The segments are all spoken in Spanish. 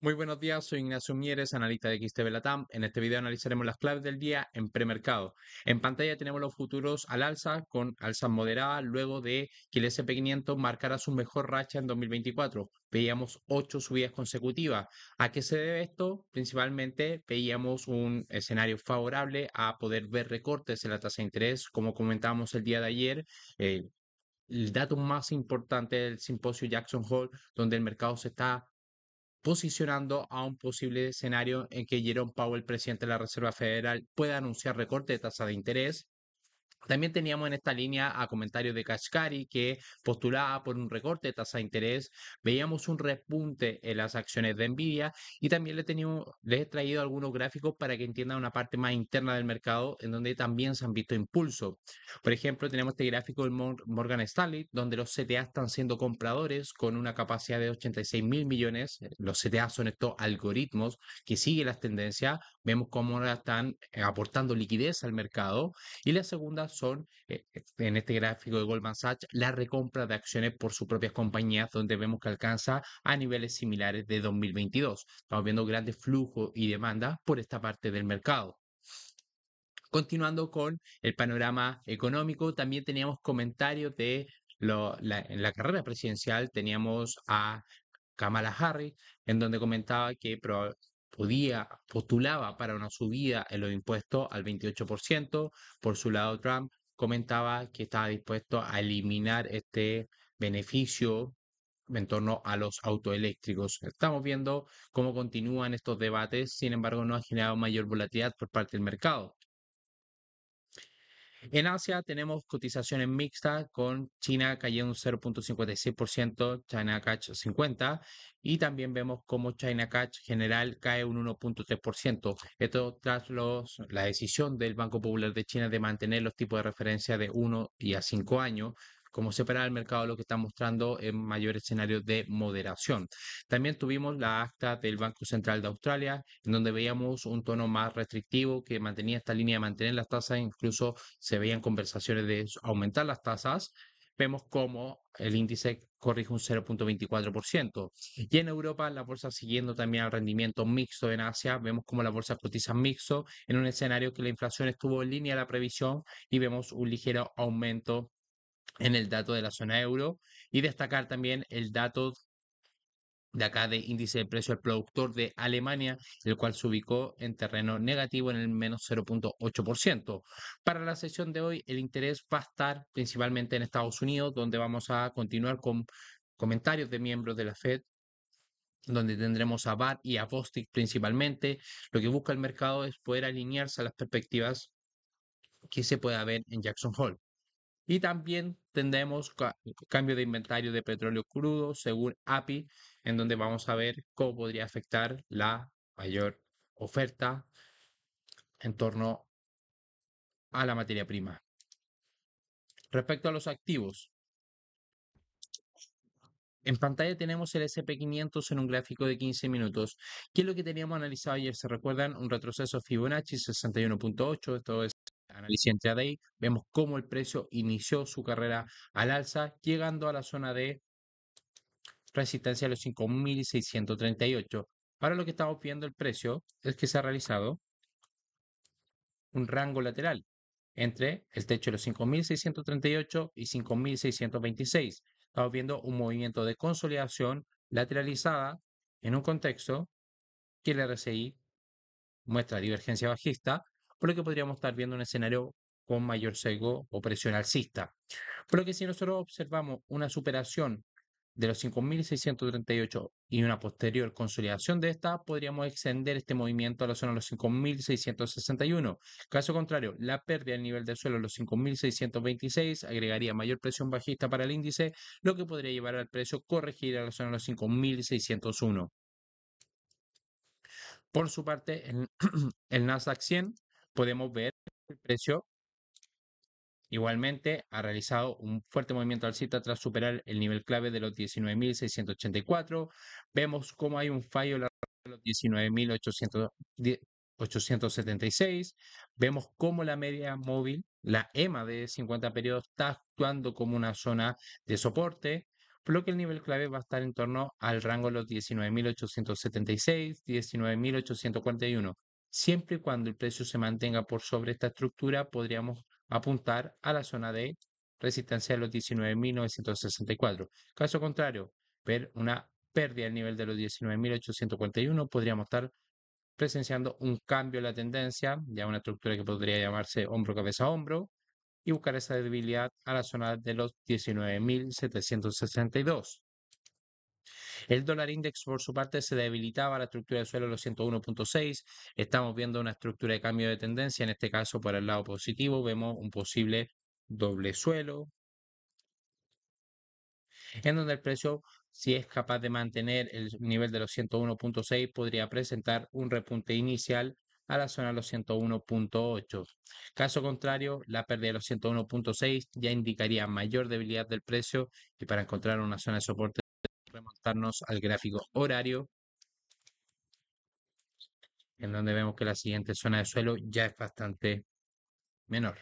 Muy buenos días, soy Ignacio Mieres, analista de XTB Latam. En este video analizaremos las claves del día en premercado. En pantalla tenemos los futuros al alza, con alza moderada, luego de que el SP500 marcara su mejor racha en 2024. Veíamos ocho subidas consecutivas. ¿A qué se debe esto? Principalmente veíamos un escenario favorable a poder ver recortes en la tasa de interés, como comentábamos el día de ayer. Eh, el dato más importante del simposio Jackson Hole, donde el mercado se está posicionando a un posible escenario en que Jerome Powell, presidente de la Reserva Federal, pueda anunciar recorte de tasa de interés también teníamos en esta línea a comentarios de Kashkari que postulaba por un recorte de tasa de interés. Veíamos un repunte en las acciones de Nvidia y también les, he traído algunos gráficos para que entiendan una parte más interna del mercado en donde también se han visto impulso. Por ejemplo, tenemos este gráfico de Morgan Stanley donde los CTA están siendo compradores con una capacidad de 86 mil millones. Los CTA son estos algoritmos que siguen las tendencias. Vemos cómo están eh, aportando liquidez al mercado. Y la segunda son, eh, en este gráfico de Goldman Sachs, la recompra de acciones por sus propias compañías, donde vemos que alcanza a niveles similares de 2022. Estamos viendo grandes flujos y demandas por esta parte del mercado. Continuando con el panorama económico, también teníamos comentarios de la, en la carrera presidencial, teníamos a Kamala Harris, en donde comentaba que podía, postulaba para una subida en los impuestos al 28%. Por su lado, Trump comentaba que estaba dispuesto a eliminar este beneficio en torno a los autoeléctricos. Estamos viendo cómo continúan estos debates, sin embargo, no ha generado mayor volatilidad por parte del mercado. En Asia tenemos cotizaciones mixtas con China cayendo un 0.56%, China Catch 50 y también vemos como China Catch general cae un 1.3%. Esto tras los, la decisión del Banco Popular de China de mantener los tipos de referencia de 1 y a 5 años como separar el mercado lo que está mostrando en mayor escenario de moderación. También tuvimos la acta del Banco Central de Australia, en donde veíamos un tono más restrictivo que mantenía esta línea de mantener las tasas, incluso se veían conversaciones de aumentar las tasas. Vemos cómo el índice corrige un 0.24%. Y en Europa, la bolsa siguiendo también al rendimiento mixto en Asia, vemos como la bolsa cotiza mixto en un escenario que la inflación estuvo en línea a la previsión y vemos un ligero aumento en el dato de la zona euro y destacar también el dato de acá de índice de precio al productor de Alemania, el cual se ubicó en terreno negativo en el menos 0.8%. Para la sesión de hoy, el interés va a estar principalmente en Estados Unidos, donde vamos a continuar con comentarios de miembros de la Fed donde tendremos a BAT y a Bostic principalmente. Lo que busca el mercado es poder alinearse a las perspectivas que se pueda ver en Jackson Hole. Y también tendremos cambio de inventario de petróleo crudo según API, en donde vamos a ver cómo podría afectar la mayor oferta en torno a la materia prima. Respecto a los activos, en pantalla tenemos el SP500 en un gráfico de 15 minutos. ¿Qué es lo que teníamos analizado ayer? ¿Se recuerdan? Un retroceso Fibonacci 61.8, esto es análisis intraday, vemos cómo el precio inició su carrera al alza, llegando a la zona de resistencia de los 5.638. Para lo que estamos viendo el precio es que se ha realizado un rango lateral entre el techo de los 5.638 y 5.626. Estamos viendo un movimiento de consolidación lateralizada en un contexto que el RSI muestra divergencia bajista por lo que podríamos estar viendo un escenario con mayor sesgo o presión alcista. Por lo que si nosotros observamos una superación de los 5.638 y una posterior consolidación de esta, podríamos extender este movimiento a la zona de los 5.661. Caso contrario, la pérdida del nivel del suelo, los 5.626, agregaría mayor presión bajista para el índice, lo que podría llevar al precio corregir a la zona de los 5.601. Por su parte, el, el Nasdaq 100 podemos ver el precio igualmente ha realizado un fuerte movimiento al alcista tras superar el nivel clave de los 19.684. Vemos cómo hay un fallo en los 19.876. Vemos cómo la media móvil, la EMA de 50 periodos, está actuando como una zona de soporte por lo que el nivel clave va a estar en torno al rango de los 19.876, 19.841. Siempre y cuando el precio se mantenga por sobre esta estructura, podríamos apuntar a la zona de resistencia de los 19.964. Caso contrario, ver una pérdida al nivel de los 19.841, podríamos estar presenciando un cambio en la tendencia, ya una estructura que podría llamarse hombro-cabeza-hombro, y buscar esa debilidad a la zona de los 19.762. El dólar index, por su parte, se debilitaba la estructura del suelo de los 101.6. Estamos viendo una estructura de cambio de tendencia, en este caso por el lado positivo, vemos un posible doble suelo, en donde el precio, si es capaz de mantener el nivel de los 101.6, podría presentar un repunte inicial a la zona de los 101.8. Caso contrario, la pérdida de los 101.6 ya indicaría mayor debilidad del precio y para encontrar una zona de soporte montarnos al gráfico horario, en donde vemos que la siguiente zona de suelo ya es bastante menor.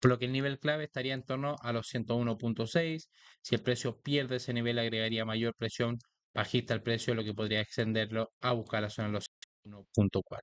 Por lo que el nivel clave estaría en torno a los 101.6. Si el precio pierde ese nivel, agregaría mayor presión bajista al precio, lo que podría extenderlo a buscar la zona de los 1.4.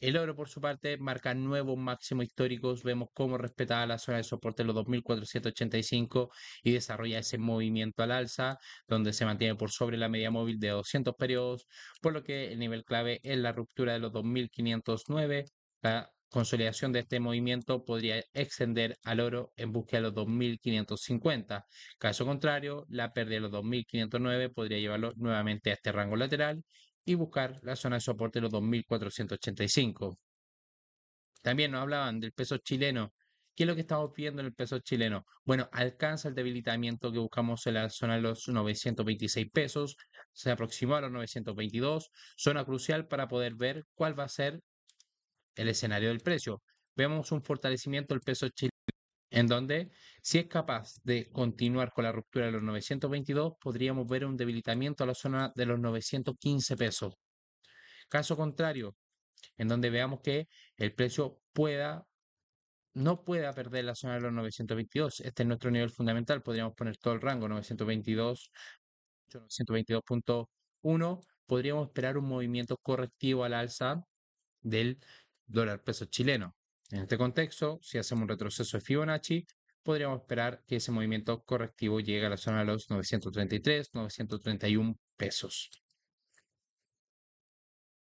El oro, por su parte, marca nuevos máximos históricos. Vemos cómo respetaba la zona de soporte de los 2.485 y desarrolla ese movimiento al alza, donde se mantiene por sobre la media móvil de 200 periodos, por lo que el nivel clave es la ruptura de los 2.509. La consolidación de este movimiento podría extender al oro en busca de los 2.550. Caso contrario, la pérdida de los 2.509 podría llevarlo nuevamente a este rango lateral y buscar la zona de soporte de los 2.485. También nos hablaban del peso chileno. ¿Qué es lo que estamos viendo en el peso chileno? Bueno, alcanza el debilitamiento que buscamos en la zona de los 926 pesos, se aproximó a los 922, zona crucial para poder ver cuál va a ser el escenario del precio. Vemos un fortalecimiento del peso chileno en donde si es capaz de continuar con la ruptura de los 922, podríamos ver un debilitamiento a la zona de los 915 pesos. Caso contrario, en donde veamos que el precio pueda no pueda perder la zona de los 922. Este es nuestro nivel fundamental. Podríamos poner todo el rango 922, 922.1. Podríamos esperar un movimiento correctivo a la alza del dólar peso chileno. En este contexto, si hacemos un retroceso de Fibonacci, podríamos esperar que ese movimiento correctivo llegue a la zona de los 933, 931 pesos.